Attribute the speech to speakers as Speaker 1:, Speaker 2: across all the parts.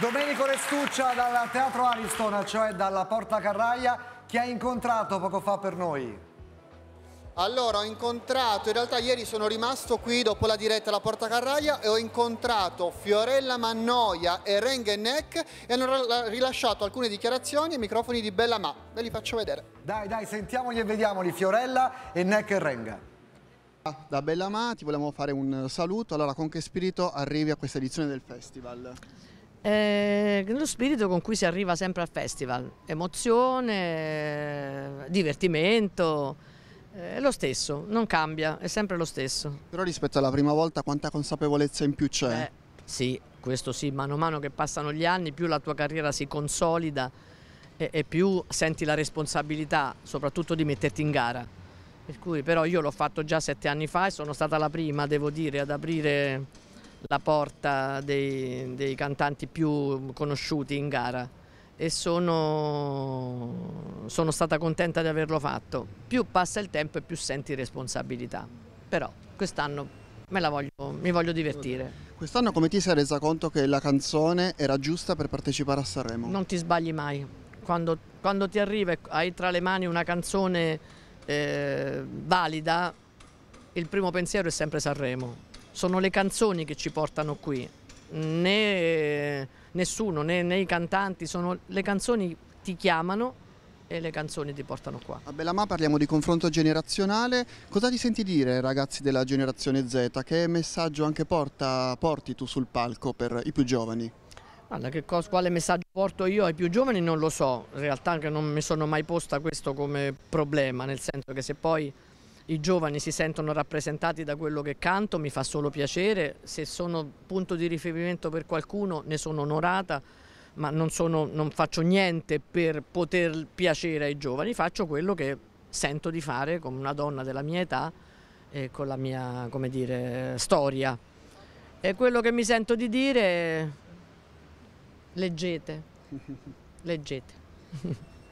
Speaker 1: Domenico Restuccia dal Teatro Ariston, cioè dalla Porta Carraia, che hai incontrato poco fa per noi? Allora, ho incontrato, in realtà ieri sono rimasto qui dopo la diretta alla Porta Carraia e ho incontrato Fiorella Mannoia e Rengenek e hanno rilasciato alcune dichiarazioni ai microfoni di Bella Ma. Ve li faccio vedere. Dai, dai, sentiamoli e vediamoli, Fiorella e Neck e Renga. Ah, da Bella Ma ti volevamo fare un saluto. Allora, con che spirito arrivi a questa edizione del
Speaker 2: festival? Eh, lo spirito con cui si arriva sempre al festival, emozione, divertimento, è eh, lo stesso, non cambia, è sempre lo stesso.
Speaker 1: Però rispetto alla prima volta quanta consapevolezza in più c'è? Eh,
Speaker 2: sì, questo sì, mano a mano che passano gli anni, più la tua carriera si consolida e, e più senti la responsabilità, soprattutto di metterti in gara. Per cui però io l'ho fatto già sette anni fa e sono stata la prima, devo dire, ad aprire la porta dei, dei cantanti più conosciuti in gara e sono, sono, stata contenta di averlo fatto. Più passa il tempo e più senti responsabilità, però quest'anno mi voglio divertire.
Speaker 1: Quest'anno come ti sei resa conto che la canzone era giusta per partecipare a Sanremo? Non
Speaker 2: ti sbagli mai, quando, quando ti arriva e hai tra le mani una canzone eh, valida, il primo pensiero è sempre Sanremo sono le canzoni che ci portano qui, né nessuno né, né i cantanti, sono le canzoni ti chiamano e le canzoni ti portano qua. A
Speaker 1: Bellamà parliamo di confronto generazionale, cosa ti senti dire ragazzi della generazione Z? Che messaggio anche porta, porti tu sul palco per i più giovani?
Speaker 2: Allora, cosa, quale messaggio porto io ai più giovani non lo so, in realtà anche non mi sono mai posta questo come problema, nel senso che se poi i giovani si sentono rappresentati da quello che canto, mi fa solo piacere, se sono punto di riferimento per qualcuno ne sono onorata, ma non, sono, non faccio niente per poter piacere ai giovani, faccio quello che sento di fare come una donna della mia età e con la mia dire, storia. E quello che mi sento di dire è leggete, leggete.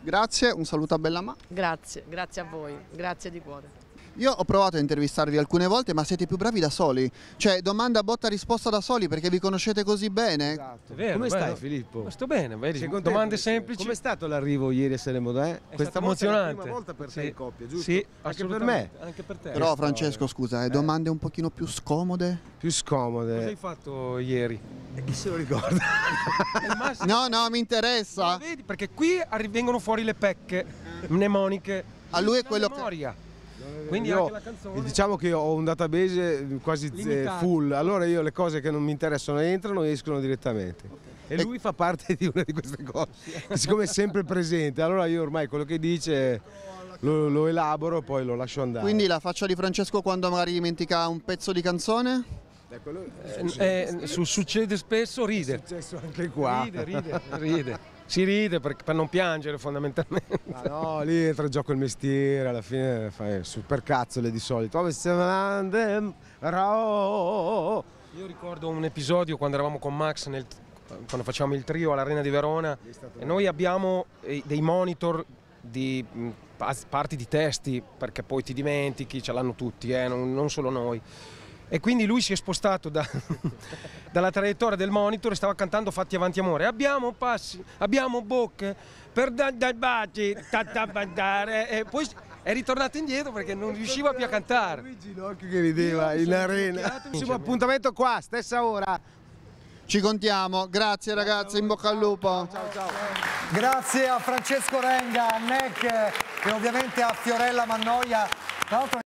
Speaker 2: Grazie, un saluto a Bellamà. Grazie, grazie a voi, grazie di cuore. Io
Speaker 1: ho provato a intervistarvi alcune volte, ma siete più bravi da soli. Cioè, domanda botta risposta da soli perché vi conoscete così bene.
Speaker 2: Esatto. È Vero,
Speaker 3: Come bello. stai Filippo? Ma sto bene, vedi, Secondo domande semplici. Com'è stato l'arrivo ieri a Selemodè? Eh? È Questa emozionante. È la prima volta per sì. te in coppia, giusto? Sì, anche per me. Anche per te. Però Francesco, scusa, eh, eh.
Speaker 1: domande un pochino più scomode? Più scomode. Cosa hai
Speaker 3: fatto
Speaker 1: ieri? E chi se lo ricorda?
Speaker 3: no, no, mi interessa. Ma vedi, perché qui vengono fuori le pecche, eh. mnemoniche. A lui è quello memoria. che quindi io, canzone... Diciamo che ho un database eh, quasi eh, Limitato. full, allora io le cose che non mi interessano entrano e escono direttamente. Okay. E lui fa parte di una di queste cose, siccome è sempre presente, allora io ormai quello che dice lo, lo elaboro e poi lo lascio andare.
Speaker 1: Quindi la faccia di Francesco quando magari dimentica un pezzo di canzone? Eh, eh, eh, eh
Speaker 3: succede spesso, ride. È successo anche qua. Ride, ride, ride. Si ride per, per, non piangere fondamentalmente. Ma no, lì entra in gioco il mestiere, alla fine fai supercazzole di solito. Io ricordo un episodio quando eravamo con Max nel, quando facciamo il trio all'Arena di Verona e noi abbiamo eh, dei monitor di mm, parti di testi perché poi ti dimentichi, ce l'hanno tutti, eh, non, non solo noi e quindi lui si è spostato da, dalla traiettoria del monitor e stava cantando Fatti avanti amore. Abbiamo passi, abbiamo bocche per dar baci, e poi è ritornato indietro perché non riusciva più a cantare. Luigi Ginocchio che rideva in arena. Prossimo
Speaker 1: appuntamento qua, stessa ora. Ci contiamo, grazie ragazzi, in bocca al lupo. Ciao, ciao, ciao. Grazie a Francesco Renga, a NEC e ovviamente a Fiorella Mannoia.